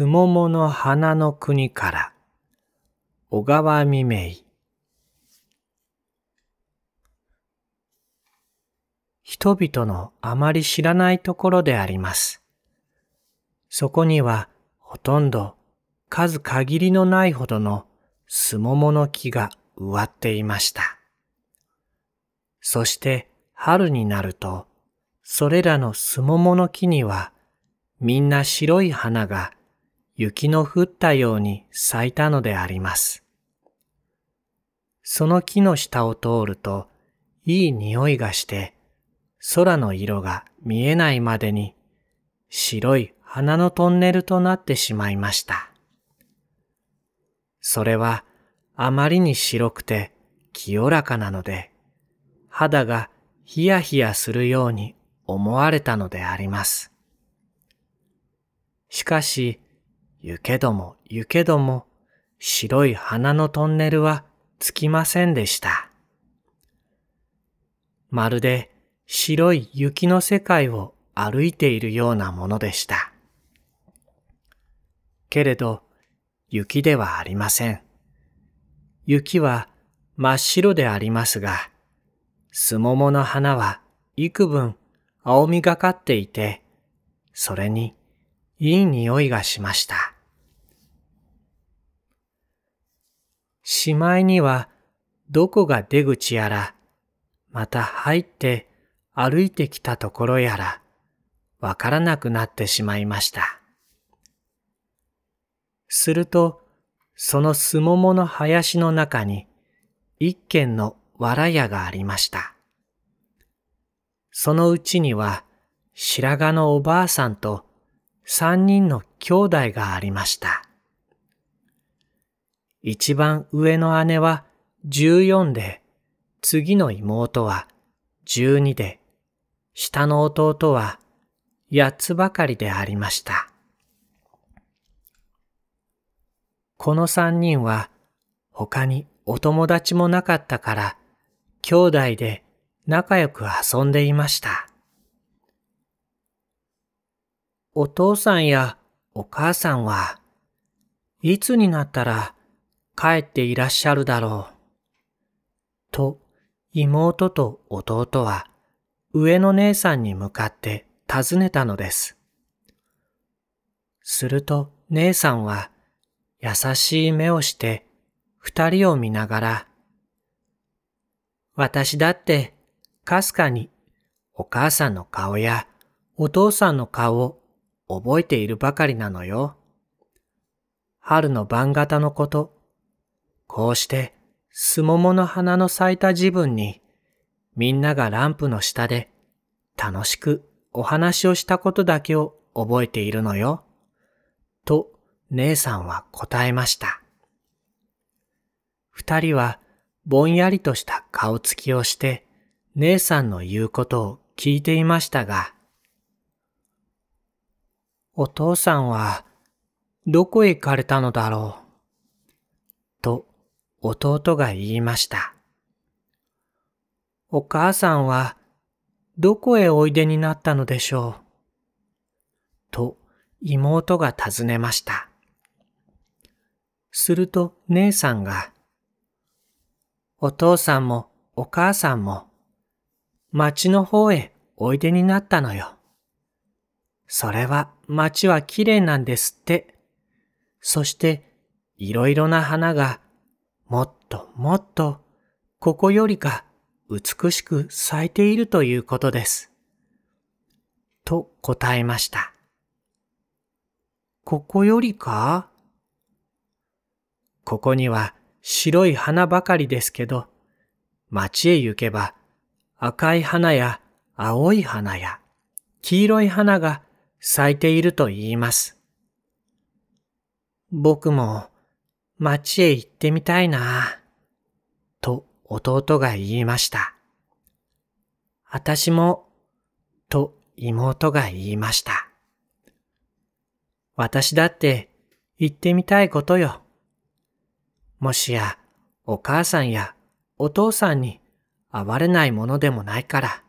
すももの花の国から、小川未明。人々のあまり知らないところであります。そこにはほとんど数限りのないほどのすももの木が植わっていました。そして春になると、それらのすももの木にはみんな白い花が雪の降ったように咲いたのであります。その木の下を通ると、いい匂いがして、空の色が見えないまでに、白い花のトンネルとなってしまいました。それは、あまりに白くて清らかなので、肌がヒヤヒヤするように思われたのであります。しかし、雪けども雪けども白い花のトンネルはつきませんでした。まるで白い雪の世界を歩いているようなものでした。けれど雪ではありません。雪は真っ白でありますが、すももの花は幾分青みがかっていて、それにいい匂いがしました。しまいには、どこが出口やら、また入って歩いてきたところやら、わからなくなってしまいました。すると、そのすももの林の中に、一軒のわらやがありました。そのうちには、白髪のおばあさんと三人の兄弟がありました。一番上の姉は14で、次の妹は12で、下の弟は八つばかりでありました。この三人は他にお友達もなかったから兄弟で仲良く遊んでいました。お父さんやお母さんはいつになったら帰っていらっしゃるだろう。と妹と弟は上の姉さんに向かって尋ねたのです。すると姉さんは優しい目をして二人を見ながら、私だってかすかにお母さんの顔やお父さんの顔を覚えているばかりなのよ。春の晩型のこと。こうして、すももの花の咲いた自分に、みんながランプの下で、楽しくお話をしたことだけを覚えているのよ。と、姉さんは答えました。二人は、ぼんやりとした顔つきをして、姉さんの言うことを聞いていましたが、お父さんは、どこへ行かれたのだろう。と、弟が言いました。お母さんは、どこへおいでになったのでしょう。と、妹が尋ねました。すると姉さんが、お父さんもお母さんも、町の方へおいでになったのよ。それは街は綺麗なんですって。そして、いろいろな花が、もっともっと、ここよりか美しく咲いているということです。と答えました。ここよりかここには白い花ばかりですけど、街へ行けば赤い花や青い花や黄色い花が咲いていると言います。僕も町へ行ってみたいな、と弟が言いました。私も、と妹が言いました。私だって行ってみたいことよ。もしやお母さんやお父さんに会われないものでもないから、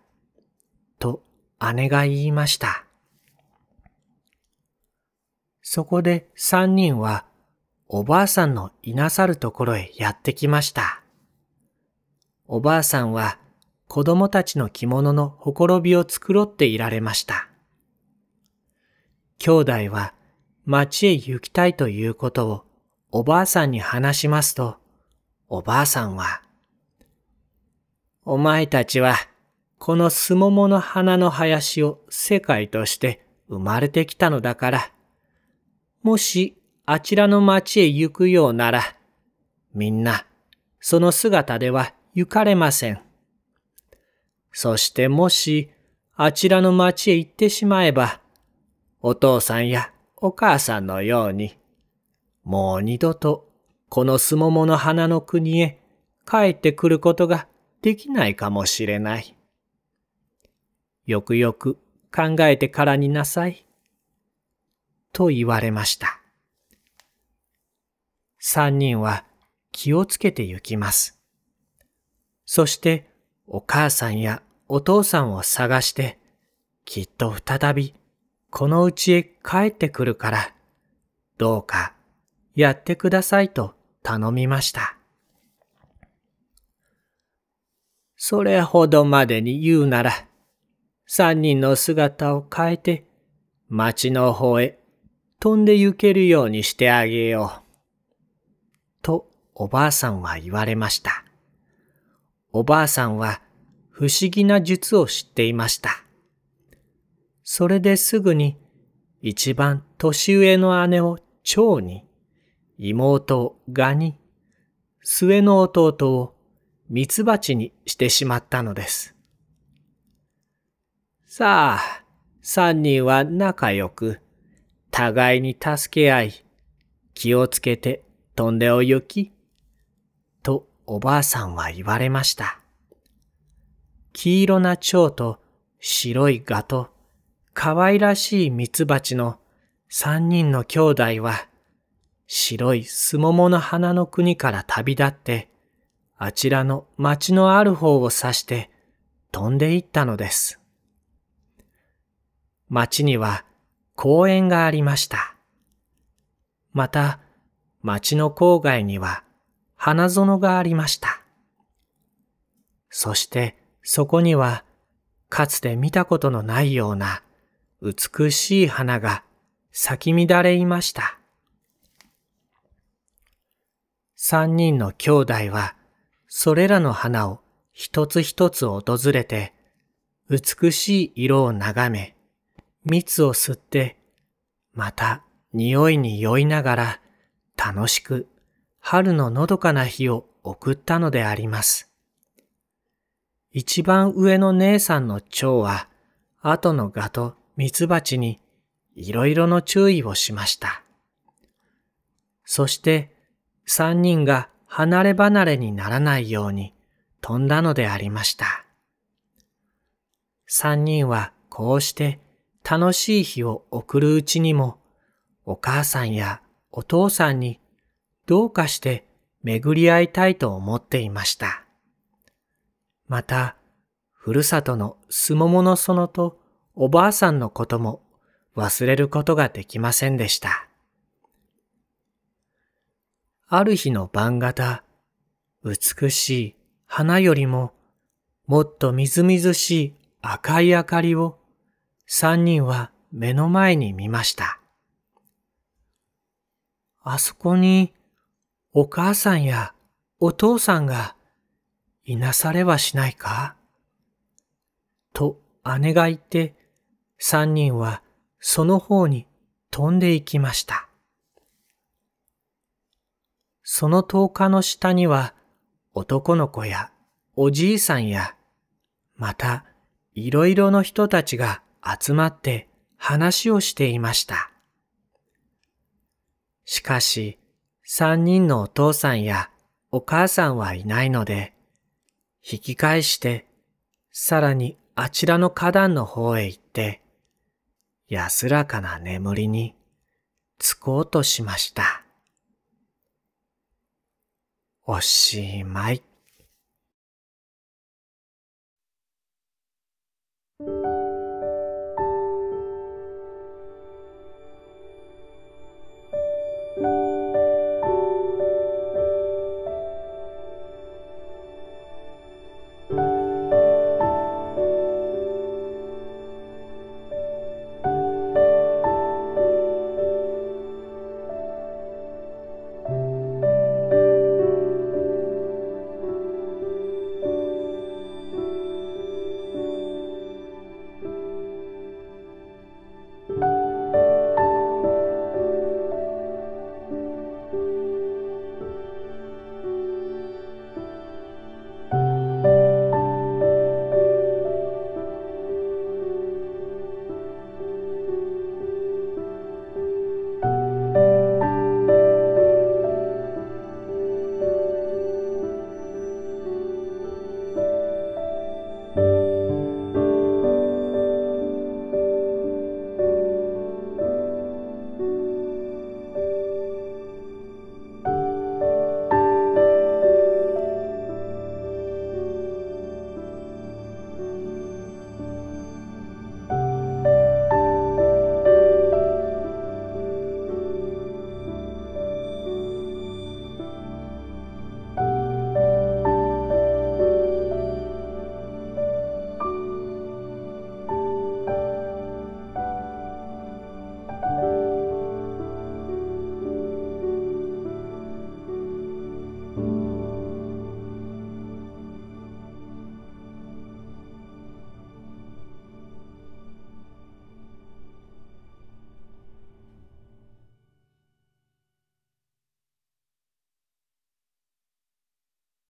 と姉が言いました。そこで三人はおばあさんのいなさるところへやってきました。おばあさんは子供たちの着物のほころびを繕っていられました。兄弟は町へ行きたいということをおばあさんに話しますと、おばあさんは、お前たちはこのすももの花の林を世界として生まれてきたのだから、もしあちらの町へ行くようなら、みんなその姿では行かれません。そしてもしあちらの町へ行ってしまえば、お父さんやお母さんのように、もう二度とこのすももの花の国へ帰ってくることができないかもしれない。よくよく考えてからになさい。と言われました。三人は気をつけて行きます。そしてお母さんやお父さんを探して、きっと再びこのうちへ帰ってくるから、どうかやってくださいと頼みました。それほどまでに言うなら、三人の姿を変えて、町の方へ飛んで行けるようにしてあげよう。とおばあさんは言われました。おばあさんは不思議な術を知っていました。それですぐに一番年上の姉を蝶に、妹を蛾に、末の弟をミツバチにしてしまったのです。さあ、三人は仲良く互いに助け合い、気をつけて飛んでおゆき、とおばあさんは言われました。黄色な蝶と白いガと可愛らしいミツバチの三人の兄弟は白いすももの花の国から旅立ってあちらの町のある方を指して飛んでいったのです。町には公園がありました。また、町の郊外には花園がありました。そしてそこには、かつて見たことのないような美しい花が咲き乱れいました。三人の兄弟は、それらの花を一つ一つ訪れて、美しい色を眺め、蜜を吸って、また匂いに酔いながら楽しく春ののどかな日を送ったのであります。一番上の姉さんの蝶は、後の蛾と蜜蜂にいろいろの注意をしました。そして三人が離れ離れにならないように飛んだのでありました。三人はこうして楽しい日を送るうちにも、お母さんやお父さんにどうかして巡り合いたいと思っていました。また、ふるさとのすももの園とおばあさんのことも忘れることができませんでした。ある日の晩方、美しい花よりももっとみずみずしい赤い明かりを三人は目の前に見ました。あそこにお母さんやお父さんがいなされはしないかと姉が言って三人はその方に飛んでいきました。その灯日の下には男の子やおじいさんやまたいろいろの人たちが集まって話をしていました。しかし、三人のお父さんやお母さんはいないので、引き返して、さらにあちらの花壇の方へ行って、安らかな眠りにつこうとしました。おしまい。